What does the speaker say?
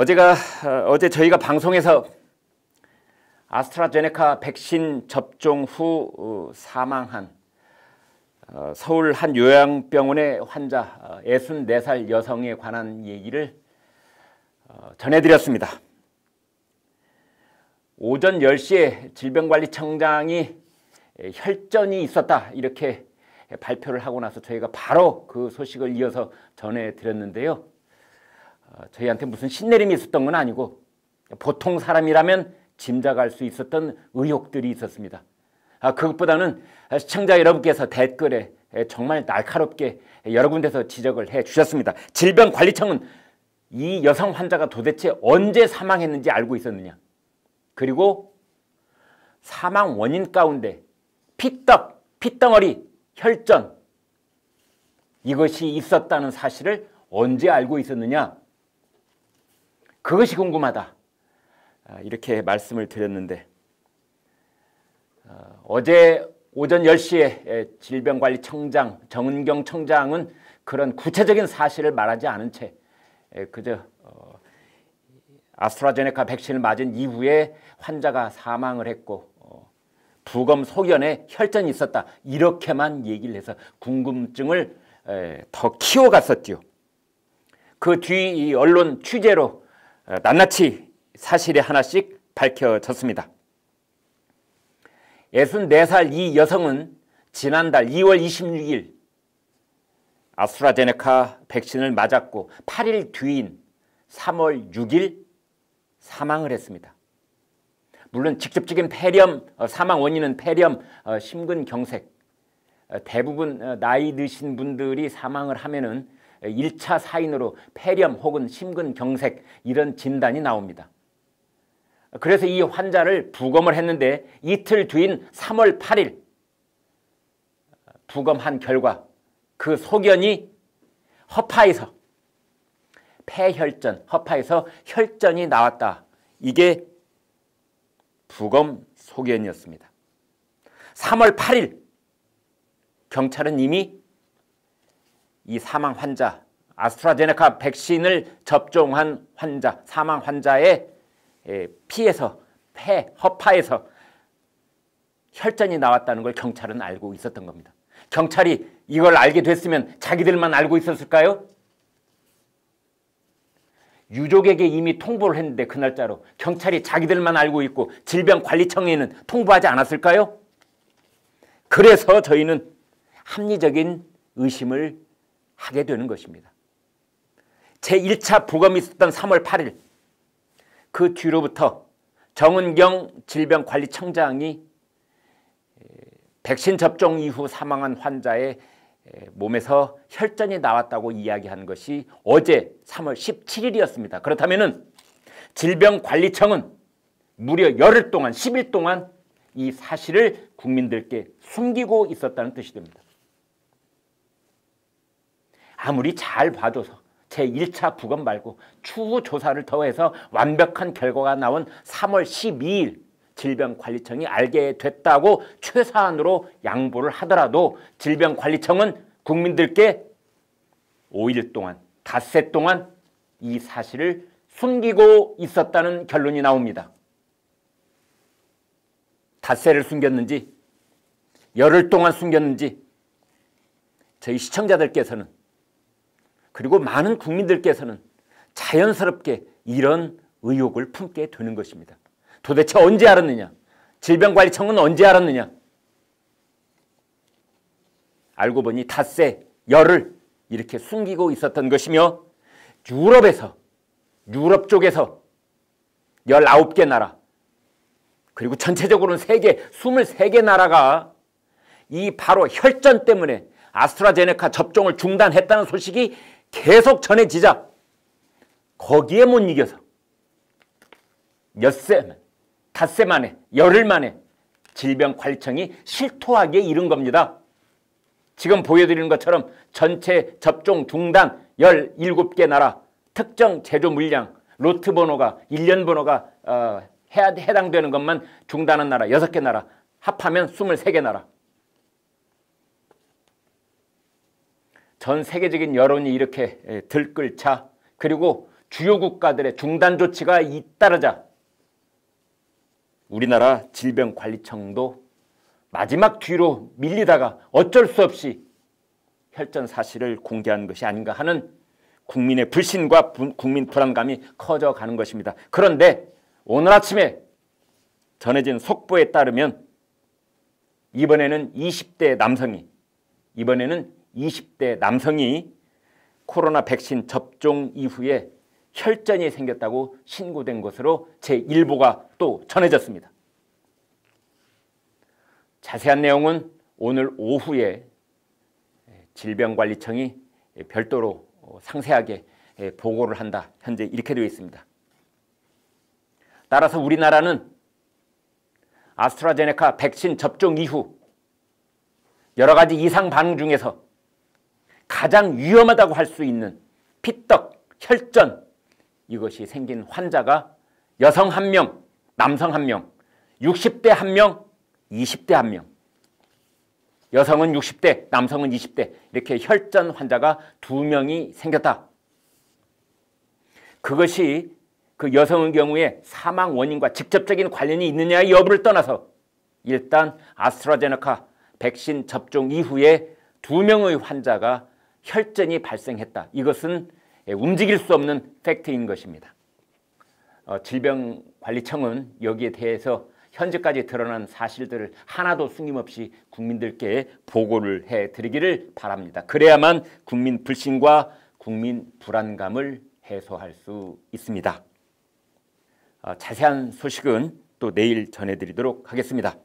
어제가 어, 어제 저희가 방송에서 아스트라제네카 백신 접종 후 어, 사망한 어, 서울 한 요양병원의 환자 64살 여성에 관한 얘기를 전해드렸습니다. 오전 10시에 질병관리청장이 혈전이 있었다 이렇게 발표를 하고 나서 저희가 바로 그 소식을 이어서 전해드렸는데요. 어, 저희한테 무슨 신내림이 있었던 건 아니고 보통 사람이라면 짐작할 수 있었던 의혹들이 있었습니다. 아, 그것보다는 시청자 여러분께서 댓글에 정말 날카롭게 여러 군데서 지적을 해 주셨습니다. 질병관리청은 이 여성 환자가 도대체 언제 사망했는지 알고 있었느냐. 그리고 사망 원인 가운데 피떡, 피덩어리, 혈전 이것이 있었다는 사실을 언제 알고 있었느냐. 그것이 궁금하다. 아, 이렇게 말씀을 드렸는데 아, 어제 오전 10시에 질병관리청장 정은경 청장은 그런 구체적인 사실을 말하지 않은 채 그저 어, 아스트라제네카 백신을 맞은 이후에 환자가 사망을 했고 어, 부검 소견에 혈전이 있었다 이렇게만 얘기를 해서 궁금증을 더 키워갔었지요. 그뒤 언론 취재로 어, 낱낱이 사실이 하나씩 밝혀졌습니다. 64살 이 여성은 지난달 2월 26일 아스트라제네카 백신을 맞았고 8일 뒤인 3월 6일 사망을 했습니다. 물론 직접적인 폐렴, 어, 사망 원인은 폐렴, 어, 심근경색. 대부분 나이 드신 분들이 사망을 하면은 1차 사인으로 폐렴 혹은 심근경색 이런 진단이 나옵니다. 그래서 이 환자를 부검을 했는데 이틀 뒤인 3월 8일 부검한 결과 그 소견이 허파에서 폐혈전, 허파에서 혈전이 나왔다. 이게 부검 소견이었습니다. 3월 8일 경찰은 이미 이 사망 환자 아스트라제네카 백신을 접종한 환자 사망 환자의 예, 피에서 폐 허파에서 혈전이 나왔다는 걸 경찰은 알고 있었던 겁니다. 경찰이 이걸 알게 됐으면 자기들만 알고 있었을까요? 유족에게 이미 통보를 했는데 그 날짜로 경찰이 자기들만 알고 있고 질병관리청에는 통보하지 않았을까요? 그래서 저희는 합리적인 의심을 하게 되는 것입니다. 제1차 부검이 있었던 3월 8일 그 뒤로부터 정은경 질병관리청장이 백신 접종 이후 사망한 환자의 몸에서 혈전이 나왔다고 이야기한 것이 어제 3월 17일이었습니다. 그렇다면 질병관리청은 무려 열흘 동안 10일 동안 이 사실을 국민들께 숨기고 있었다는 뜻이 됩니다. 아무리 잘 봐줘서 제1차 부검 말고 추후 조사를 더해서 완벽한 결과가 나온 3월 12일 질병관리청이 알게 됐다고 최소한으로 양보를 하더라도 질병관리청은 국민들께 5일 동안 닷새 동안 이 사실을 숨기고 있었다는 결론이 나옵니다. 닷새를 숨겼는지 열흘 동안 숨겼는지 저희 시청자들께서는 그리고 많은 국민들께서는 자연스럽게 이런 의혹을 품게 되는 것입니다. 도대체 언제 알았느냐? 질병관리청은 언제 알았느냐? 알고 보니 닷새 열을 이렇게 숨기고 있었던 것이며 유럽에서 유럽 쪽에서 19개 나라 그리고 전체적으로는 세계 23개 나라가 이 바로 혈전 때문에 아스트라제네카 접종을 중단했다는 소식이 계속 전해지자 거기에 못 이겨서 몇세 닷새 만에 열흘 만에 질병 관청이 실토하게 이른 겁니다. 지금 보여드리는 것처럼 전체 접종 중단 17개 나라 특정 제조 물량 로트 번호가 1년 번호가 어, 해당되는 것만 중단한 나라 6개 나라 합하면 23개 나라 전 세계적인 여론이 이렇게 예, 들끓자 그리고 주요 국가들의 중단 조치가 잇따르자 우리나라 질병관리청도 마지막 뒤로 밀리다가 어쩔 수 없이 혈전 사실을 공개한 것이 아닌가 하는 국민의 불신과 부, 국민 불안감이 커져가는 것입니다. 그런데 오늘 아침에 전해진 속보에 따르면 이번에는 20대 남성이 이번에는 20대 남성이 코로나 백신 접종 이후에 혈전이 생겼다고 신고된 것으로 제1부가또 전해졌습니다. 자세한 내용은 오늘 오후에 질병관리청이 별도로 상세하게 보고를 한다. 현재 이렇게 되어 있습니다. 따라서 우리나라는 아스트라제네카 백신 접종 이후 여러 가지 이상 반응 중에서 가장 위험하다고 할 수 있는 피떡, 혈전 이것이 생긴 환자가 여성 한 명, 남성 한 명, 60대 한 명, 20대 한 명. 여성은 60대, 남성은 20대 이렇게 혈전 환자가 두 명이 생겼다. 그것이 그 여성의 경우에 사망 원인과 직접적인 관련이 있느냐의 여부를 떠나서 일단 아스트라제네카 백신 접종 이후에 두 명의 환자가 혈전이 발생했다. 이것은 예, 움직일 수 없는 팩트인 것입니다. 어, 질병관리청은 여기에 대해서 현재까지 드러난 사실들을 하나도 숨김없이 국민들께 보고를 해드리기를 바랍니다. 그래야만 국민 불신과 국민 불안감을 해소할 수 있습니다. 어, 자세한 소식은 또 내일 전해드리도록 하겠습니다.